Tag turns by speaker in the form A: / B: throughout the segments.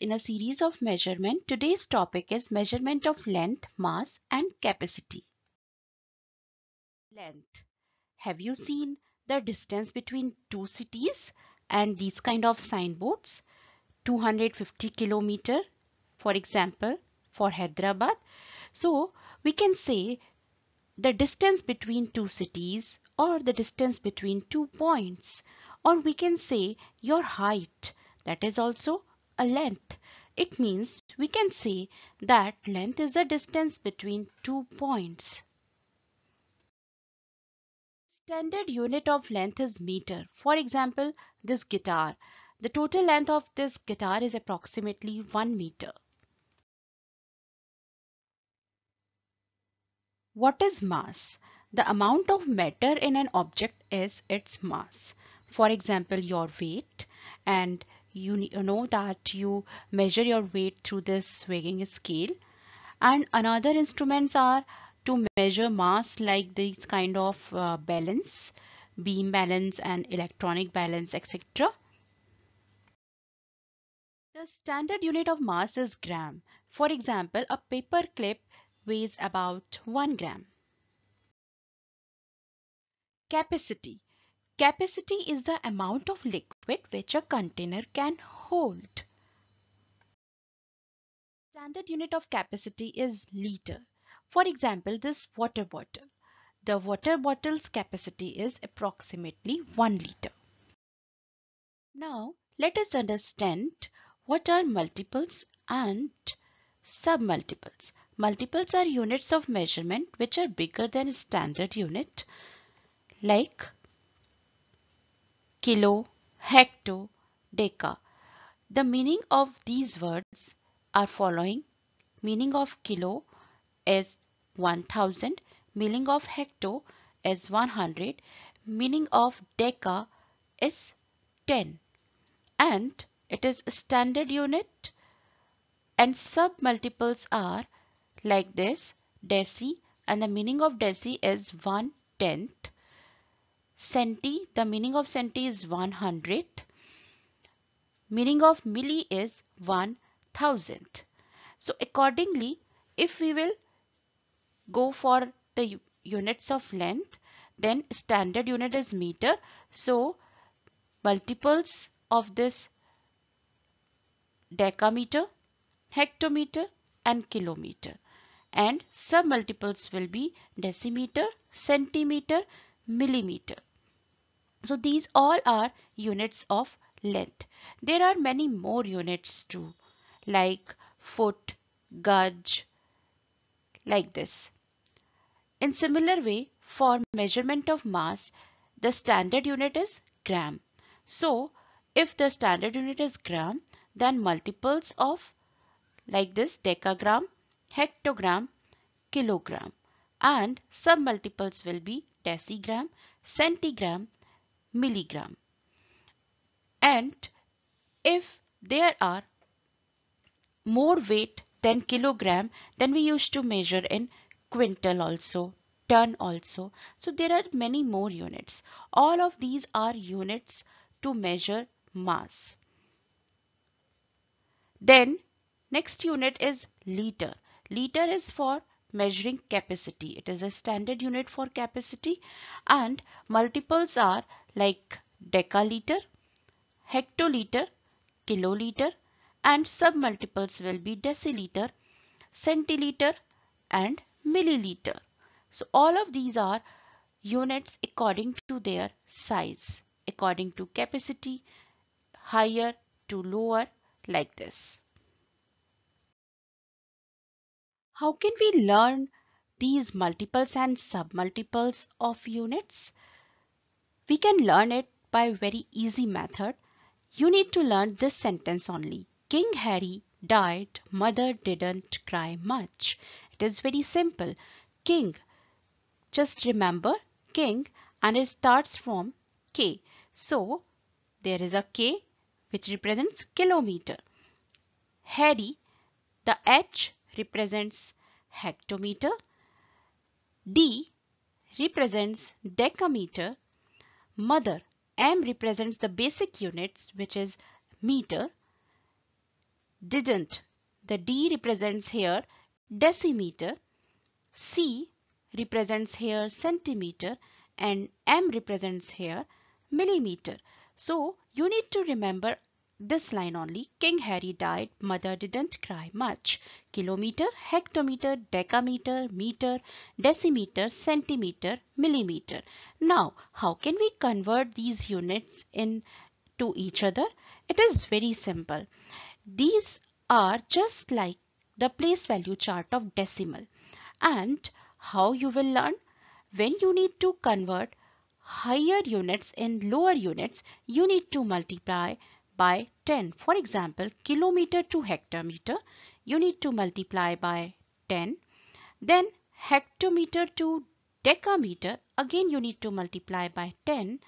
A: in a series of measurement, today's topic is measurement of length, mass and capacity. Length. Have you seen the distance between two cities and these kind of signboards? 250 kilometer, for example, for Hyderabad. So we can say the distance between two cities or the distance between two points or we can say your height that is also a length. It means we can say that length is the distance between two points. Standard unit of length is meter. For example, this guitar. The total length of this guitar is approximately 1 meter. What is mass? The amount of matter in an object is its mass. For example, your weight and you know that you measure your weight through this weighing scale and another instruments are to measure mass like these kind of uh, balance beam balance and electronic balance etc the standard unit of mass is gram for example a paper clip weighs about 1 gram capacity Capacity is the amount of liquid which a container can hold. Standard unit of capacity is liter. For example, this water bottle. The water bottle's capacity is approximately 1 liter. Now, let us understand what are multiples and submultiples. Multiples are units of measurement which are bigger than standard unit like kilo, hecto, deca. The meaning of these words are following. Meaning of kilo is 1000, meaning of hecto is 100, meaning of deca is 10 and it is standard unit and sub multiples are like this deci and the meaning of deci is one tenth Centi, the meaning of centi is 100th. Meaning of milli is 1000th. So accordingly, if we will go for the units of length, then standard unit is meter. So multiples of this decameter, hectometer and kilometer and sub multiples will be decimeter, centimeter, millimeter. So these all are units of length. There are many more units too like foot, gauge, like this. In similar way for measurement of mass the standard unit is gram. So if the standard unit is gram then multiples of like this decagram, hectogram, kilogram and sub multiples will be decigram, centigram, milligram and if there are more weight than kilogram then we used to measure in quintal also ton also so there are many more units all of these are units to measure mass then next unit is liter liter is for measuring capacity. It is a standard unit for capacity and multiples are like decaliter, hectoliter, kiloliter and submultiples will be deciliter, centiliter and milliliter. So all of these are units according to their size, according to capacity, higher to lower like this. How can we learn these multiples and submultiples of units? We can learn it by very easy method. You need to learn this sentence only. King Harry died, mother didn't cry much. It is very simple. King, just remember king and it starts from K. So there is a K which represents kilometer. Harry, the H represents hectometer, D represents decameter, mother M represents the basic units which is meter, didn't the D represents here decimeter, C represents here centimeter and M represents here millimeter. So you need to remember this line only, King Harry died, mother didn't cry much. Kilometer, hectometer, decameter, meter, decimeter, centimeter, millimeter. Now, how can we convert these units in to each other? It is very simple. These are just like the place value chart of decimal. And how you will learn? When you need to convert higher units in lower units, you need to multiply by 10. For example, kilometer to hectometer, you need to multiply by 10. Then hectometer to decameter, again you need to multiply by 10.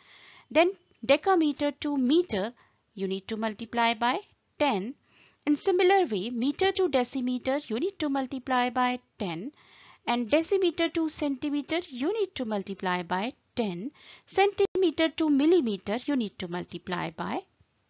A: Then decameter to meter, you need to multiply by 10. In similar way, meter to decimeter, you need to multiply by 10. And decimeter to centimeter, you need to multiply by 10. Centimeter to millimeter, you need to multiply by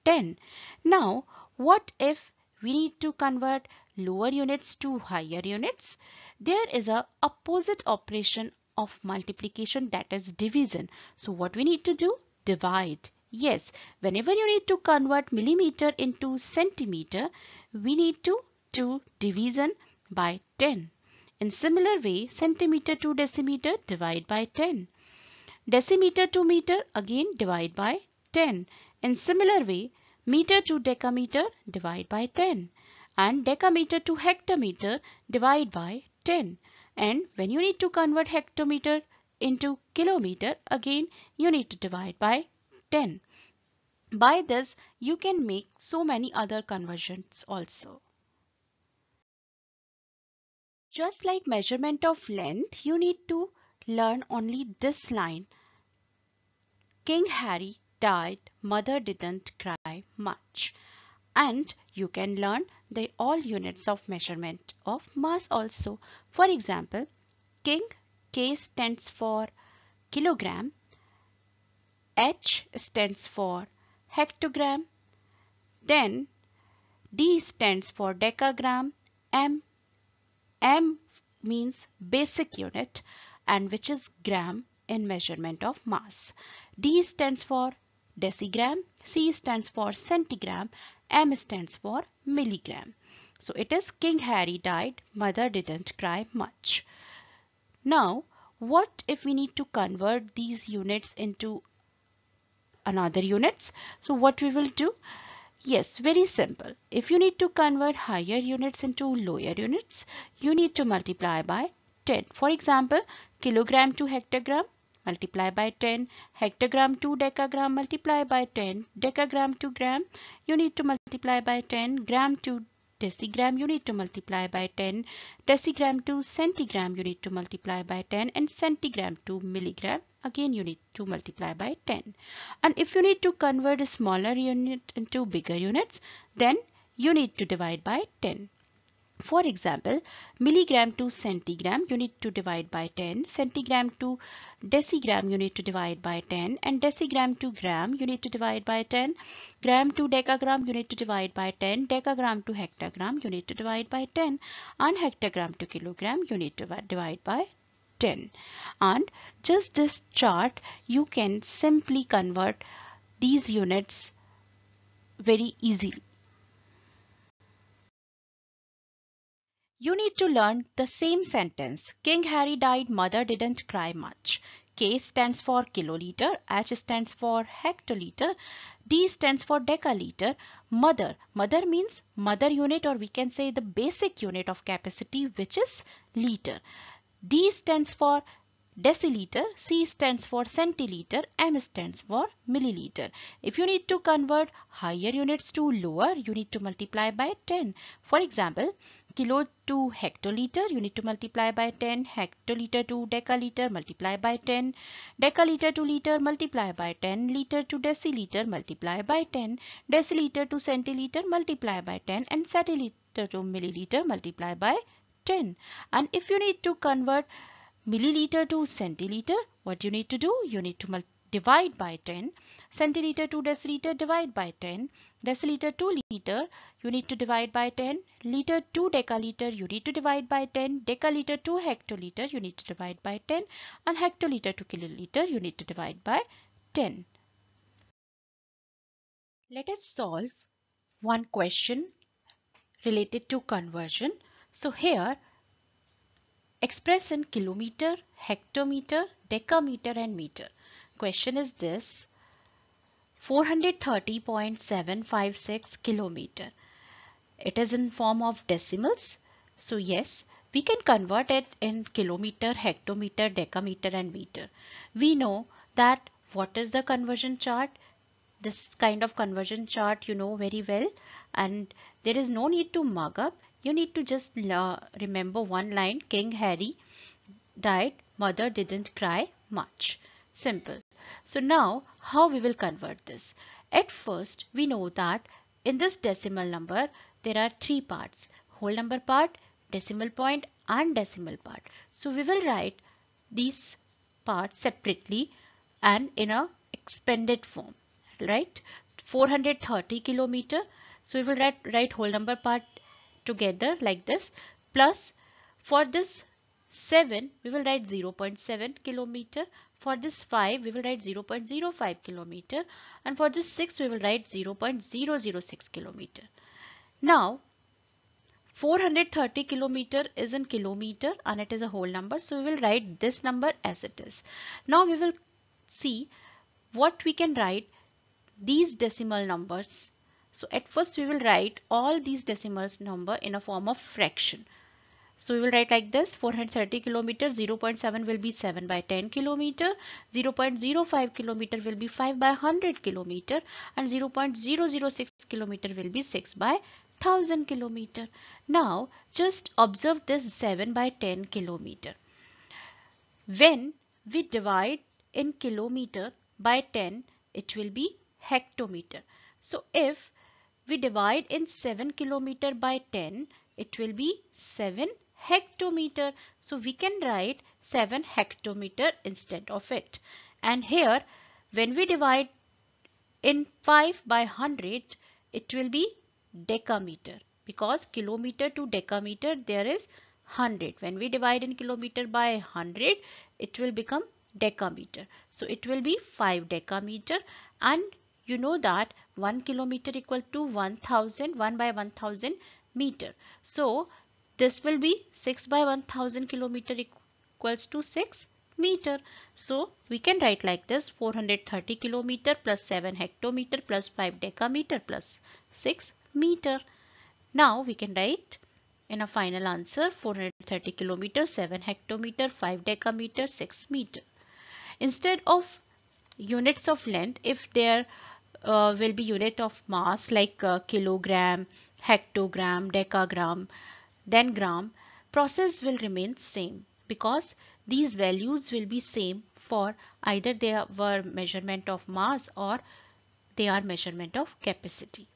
A: 10. Now, what if we need to convert lower units to higher units? There is a opposite operation of multiplication that is division. So what we need to do? Divide. Yes, whenever you need to convert millimeter into centimeter, we need to do division by 10. In similar way, centimeter to decimeter divide by 10. Decimeter to meter again divide by 10. In similar way, meter to decameter divide by 10 and decameter to hectometer divide by 10. And when you need to convert hectometer into kilometer, again you need to divide by 10. By this, you can make so many other conversions also. Just like measurement of length, you need to learn only this line. King Harry died, mother didn't cry much. And you can learn the all units of measurement of mass also. For example, King, K stands for kilogram, H stands for hectogram, then D stands for decagram, M, M means basic unit and which is gram in measurement of mass. D stands for decigram, C stands for centigram, M stands for milligram. So it is King Harry died, mother didn't cry much. Now, what if we need to convert these units into another units? So what we will do? Yes, very simple. If you need to convert higher units into lower units, you need to multiply by 10. For example, kilogram to hectogram, multiply by 10 hectogram to decagram multiply by 10 decagram to gram you need to multiply by 10 gram to decigram you need to multiply by 10 decigram to centigram you need to multiply by 10 and centigram to milligram again you need to multiply by 10 and if you need to convert a smaller unit into bigger units then you need to divide by 10 for example, milligram to centigram you need to divide by 10, centigram to decigram you need to divide by 10 and decigram to gram you need to divide by 10, gram to decagram you need to divide by 10, decagram to hectagram you need to divide by 10 and hectagram to kilogram you need to divide by 10 and just this chart you can simply convert these units very easily You need to learn the same sentence. King Harry died, mother didn't cry much. K stands for kiloliter, H stands for hectoliter, D stands for decaliter, mother. Mother means mother unit or we can say the basic unit of capacity which is liter. D stands for deciliter, C stands for centiliter, M stands for milliliter. If you need to convert higher units to lower, you need to multiply by 10. For example, kilo to hectoliter, you need to multiply by 10, hectoliter to deciliter, multiply by 10, deciliter to liter, multiply by 10, liter to deciliter, multiply by 10, deciliter to centiliter, multiply by 10, and centiliter to milliliter, multiply by 10. And if you need to convert milliliter to centiliter, what you need to do? You need to divide by 10. Centiliter to deciliter, divide by 10. Deciliter to liter, you need to divide by 10. Liter to decaliter, you need to divide by 10. Decaliter to hectoliter, you need to divide by 10. And hectoliter to kiloliter, you need to divide by 10. Let us solve one question related to conversion. So here Express in kilometer, hectometer, decameter and meter. Question is this 430.756 kilometer. It is in form of decimals. So yes, we can convert it in kilometer, hectometer, decameter and meter. We know that what is the conversion chart? This kind of conversion chart you know very well and there is no need to mug up. You need to just remember one line, King Harry died, mother didn't cry much. Simple. So now how we will convert this? At first, we know that in this decimal number, there are three parts, whole number part, decimal point and decimal part. So we will write these parts separately and in a expanded form, right? 430 kilometer. So we will write, write whole number part together like this plus for this 7 we will write 0.7 kilometer for this 5 we will write 0.05 kilometer and for this 6 we will write 0.006 kilometer now 430 kilometer is in kilometer and it is a whole number so we will write this number as it is now we will see what we can write these decimal numbers so at first we will write all these decimals number in a form of fraction. So we will write like this 430 kilometer 0.7 will be 7 by 10 kilometer 0.05 kilometer will be 5 by 100 kilometer and 0.006 kilometer will be 6 by 1000 kilometer. Now just observe this 7 by 10 kilometer. When we divide in kilometer by 10 it will be hectometer. So if we divide in 7 kilometer by 10, it will be 7 hectometer. So we can write 7 hectometer instead of it. And here when we divide in 5 by 100, it will be decameter because kilometer to decameter there is 100. When we divide in kilometer by 100, it will become decameter. So it will be 5 decameter and you know that 1 kilometer equal to 1000, 1 by 1000 meter. So this will be 6 by 1000 kilometer equals to 6 meter. So we can write like this 430 kilometer plus 7 hectometer plus 5 decameter plus 6 meter. Now we can write in a final answer 430 kilometer, 7 hectometer, 5 decameter, 6 meter. Instead of units of length, if there uh, will be unit of mass like uh, kilogram, hectogram, decagram, then gram, process will remain same because these values will be same for either they were measurement of mass or they are measurement of capacity.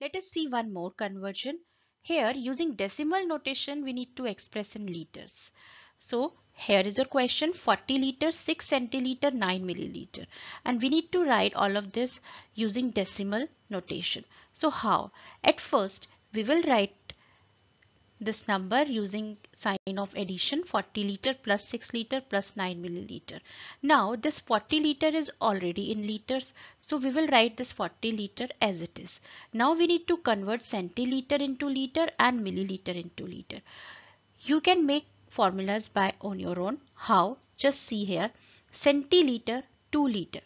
A: Let us see one more conversion. Here using decimal notation we need to express in liters. So here is your question 40 liter, 6 centiliter, 9 milliliter. And we need to write all of this using decimal notation. So how? At first, we will write this number using sign of addition 40 liter plus 6 liter plus 9 milliliter. Now this 40 liter is already in liters so we will write this 40 liter as it is. Now we need to convert centiliter into liter and milliliter into liter. You can make formulas by on your own. How? Just see here centiliter two liter.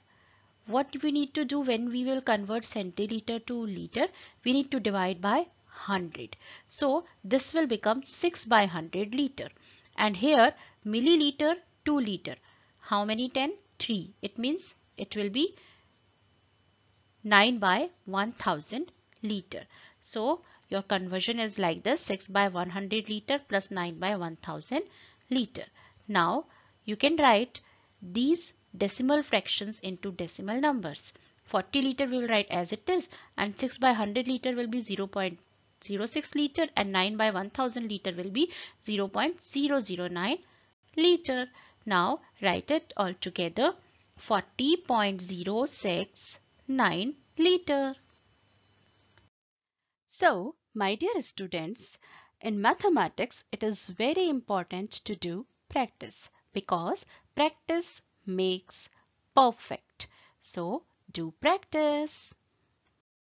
A: What we need to do when we will convert centiliter to liter? We need to divide by 100. So this will become 6 by 100 liter. And here milliliter 2 liter. How many 10? 3. It means it will be 9 by 1000 liter. So your conversion is like this 6 by 100 liter plus 9 by 1000 liter. Now you can write these decimal fractions into decimal numbers. 40 liter we will write as it is and 6 by 100 liter will be 0 0.06 liter and 9 by 1000 liter will be 0 0.009 liter. Now write it all together 40.069 liter. So my dear students, in mathematics it is very important to do practice because practice makes perfect. So do practice.